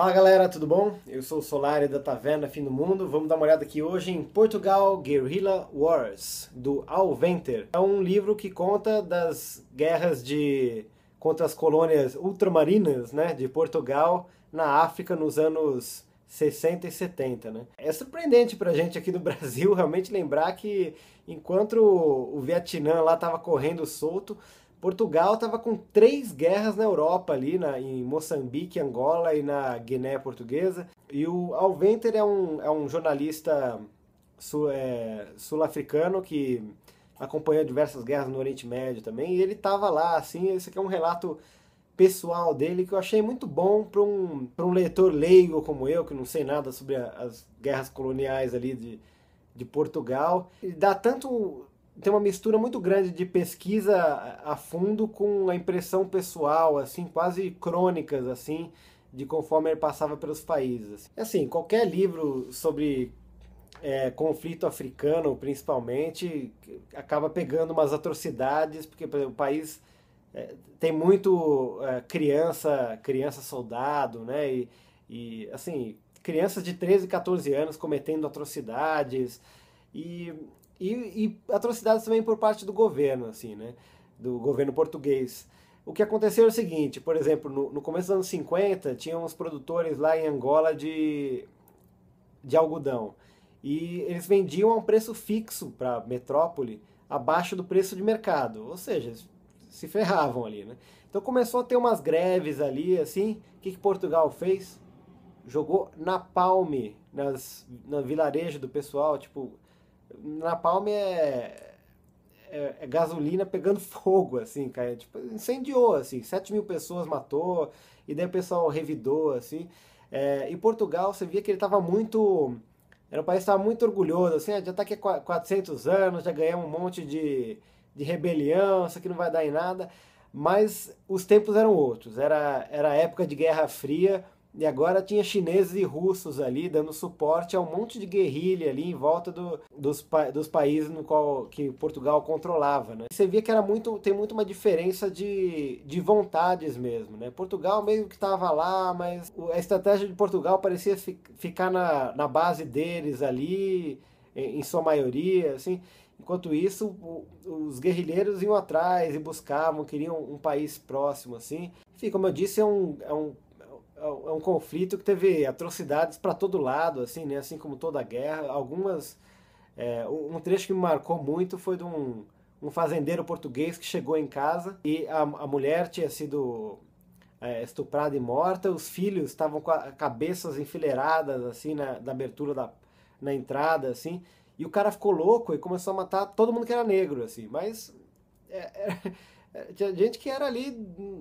Fala galera, tudo bom? Eu sou o Solari da Taverna Fim do Mundo. Vamos dar uma olhada aqui hoje em Portugal Guerrilla Wars, do Alventer. É um livro que conta das guerras de contra as colônias ultramarinas né, de Portugal na África nos anos 60 e 70. Né? É surpreendente para a gente aqui do Brasil realmente lembrar que enquanto o Vietnã lá estava correndo solto, Portugal estava com três guerras na Europa ali, na, em Moçambique, Angola e na Guiné Portuguesa. E o Alventer é um, é um jornalista sul, é, sul-africano que acompanhou diversas guerras no Oriente Médio também. E ele estava lá, assim, esse aqui é um relato pessoal dele que eu achei muito bom para um, um leitor leigo como eu, que não sei nada sobre a, as guerras coloniais ali de, de Portugal. E dá tanto tem uma mistura muito grande de pesquisa a fundo com a impressão pessoal, assim, quase crônicas, assim, de conforme ele passava pelos países. Assim, qualquer livro sobre é, conflito africano, principalmente, acaba pegando umas atrocidades, porque por exemplo, o país é, tem muito é, criança, criança soldado, né? E, e assim, crianças de 13, 14 anos cometendo atrocidades. E e, e atrocidades também por parte do governo, assim, né? Do governo português. O que aconteceu é o seguinte, por exemplo, no, no começo dos anos 50, tinha uns produtores lá em Angola de, de algodão. E eles vendiam a um preço fixo para a metrópole, abaixo do preço de mercado. Ou seja, se ferravam ali, né? Então começou a ter umas greves ali, assim. O que, que Portugal fez? Jogou napalm nas, na vilarejo do pessoal, tipo, Napalm é, é, é gasolina pegando fogo, assim, cara. Tipo, incendiou, assim, 7 mil pessoas matou, e daí o pessoal revidou, assim. É, e Portugal, você via que ele estava muito... Era um país que estava muito orgulhoso, assim, ah, já está aqui há 400 anos, já ganhamos um monte de, de rebelião, isso aqui não vai dar em nada. Mas os tempos eram outros, era, era época de Guerra Fria, e agora tinha chineses e russos ali dando suporte a um monte de guerrilha ali em volta do, dos, dos países no qual que Portugal controlava, né? Você via que era muito tem muito uma diferença de, de vontades mesmo, né? Portugal meio que estava lá, mas a estratégia de Portugal parecia fi, ficar na, na base deles ali em, em sua maioria, assim. Enquanto isso, os guerrilheiros iam atrás e buscavam, queriam um país próximo, assim. Enfim, como eu disse, é um, é um é, é um conflito que teve atrocidades para todo lado, assim, né? Assim como toda a guerra. Algumas. É, um trecho que me marcou muito foi de um, um fazendeiro português que chegou em casa e a, a mulher tinha sido é, estuprada e morta, os filhos estavam com a, cabeças enfileiradas, assim, na, na abertura da na entrada, assim. E o cara ficou louco e começou a matar todo mundo que era negro, assim. Mas é, é, tinha gente que era ali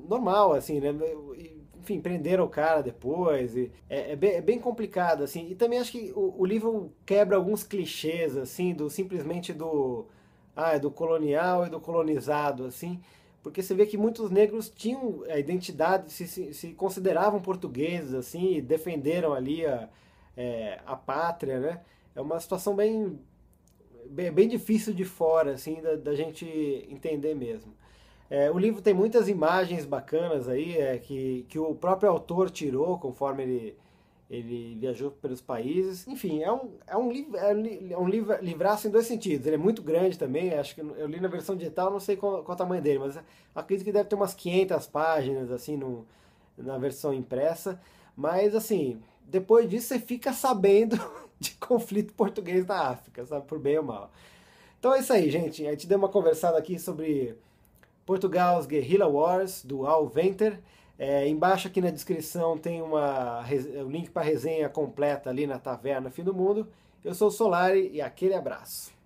normal, assim, né? E, enfim, prenderam o cara depois. E é, é, bem, é bem, complicado, assim. E também acho que o, o, livro quebra alguns clichês, assim, do simplesmente do. Ah, é do colonial e do colonizado, assim. Porque você vê que muitos negros tinham a identidade, se, se, se consideravam portugueses, assim, e defenderam ali a, é, a pátria, né? É uma situação bem, bem, bem difícil de fora, assim, da, da gente entender mesmo. É, o livro tem muitas imagens bacanas aí, é, que, que o próprio autor tirou conforme ele, ele viajou pelos países. Enfim, é um, é um, liv, é, é um, é um livraço em dois sentidos. Ele é muito grande também, acho que eu li na versão digital, não sei qual, qual é o tamanho dele, mas acredito que deve ter umas 500 páginas, assim, no, na versão impressa. Mas, assim, depois disso você fica sabendo de conflito português na África, sabe? Por bem ou mal. Então é isso aí, gente. A gente deu uma conversada aqui sobre Portugal's Guerrilla Wars, do Al Venter. É, embaixo aqui na descrição tem uma, o link para a resenha completa ali na Taverna Fim do Mundo. Eu sou o Solari e aquele abraço.